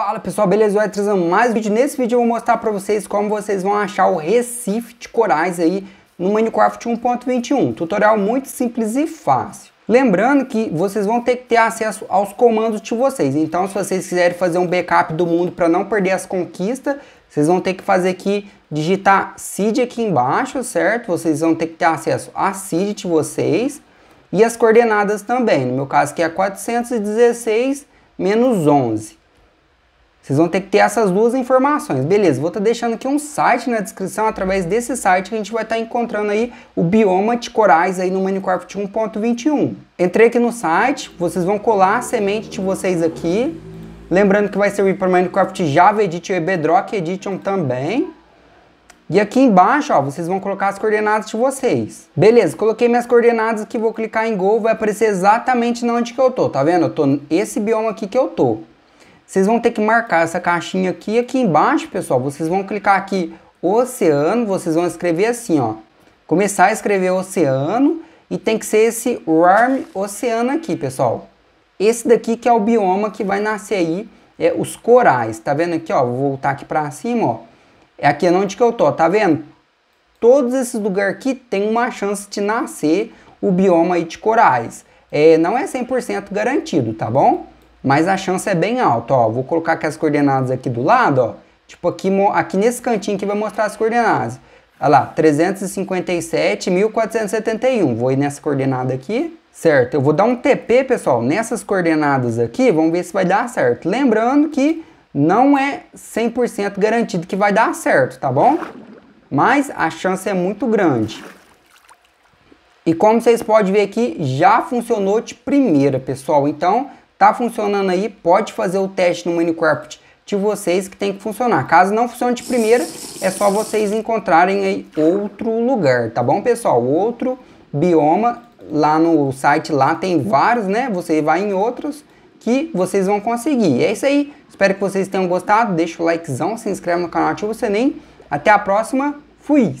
Fala pessoal, beleza? Eu trazendo mais um vídeo. Nesse vídeo eu vou mostrar para vocês como vocês vão achar o Recife de Corais aí no Minecraft 1.21. Tutorial muito simples e fácil. Lembrando que vocês vão ter que ter acesso aos comandos de vocês. Então se vocês quiserem fazer um backup do mundo para não perder as conquistas, vocês vão ter que fazer aqui, digitar seed aqui embaixo, certo? Vocês vão ter que ter acesso a seed de vocês e as coordenadas também. No meu caso aqui é 416 menos 11. Vocês vão ter que ter essas duas informações. Beleza, vou estar tá deixando aqui um site na descrição, através desse site que a gente vai estar tá encontrando aí o bioma de corais aí no Minecraft 1.21. Entrei aqui no site, vocês vão colar a semente de vocês aqui. Lembrando que vai servir para Minecraft Java Edition e Bedrock Edition também. E aqui embaixo, ó, vocês vão colocar as coordenadas de vocês. Beleza, coloquei minhas coordenadas aqui, vou clicar em Go, vai aparecer exatamente onde que eu tô, tá vendo? Eu tô nesse bioma aqui que eu tô. Vocês vão ter que marcar essa caixinha aqui, aqui embaixo, pessoal. Vocês vão clicar aqui, oceano, vocês vão escrever assim, ó. Começar a escrever oceano e tem que ser esse warm oceano aqui, pessoal. Esse daqui que é o bioma que vai nascer aí, é os corais. Tá vendo aqui, ó? Vou voltar aqui pra cima, ó. É aqui é onde que eu tô, tá vendo? Todos esses lugares aqui tem uma chance de nascer o bioma aí de corais. É, não é 100% garantido, tá bom? mas a chance é bem alta. Ó, vou colocar aqui as coordenadas aqui do lado, ó. Tipo aqui, aqui nesse cantinho que vai mostrar as coordenadas. Olha lá, 357.471. Vou ir nessa coordenada aqui, certo? Eu vou dar um TP, pessoal, nessas coordenadas aqui. Vamos ver se vai dar certo. Lembrando que não é 100% garantido que vai dar certo, tá bom? Mas a chance é muito grande. E como vocês podem ver aqui, já funcionou de primeira, pessoal. Então, Tá funcionando aí, pode fazer o teste no Minecraft de vocês que tem que funcionar. Caso não funcione de primeira, é só vocês encontrarem aí outro lugar, tá bom, pessoal? Outro bioma lá no site, lá tem vários, né? Você vai em outros que vocês vão conseguir. É isso aí. Espero que vocês tenham gostado. Deixa o likezão, se inscreve no canal, ativa o sininho. Até a próxima. Fui!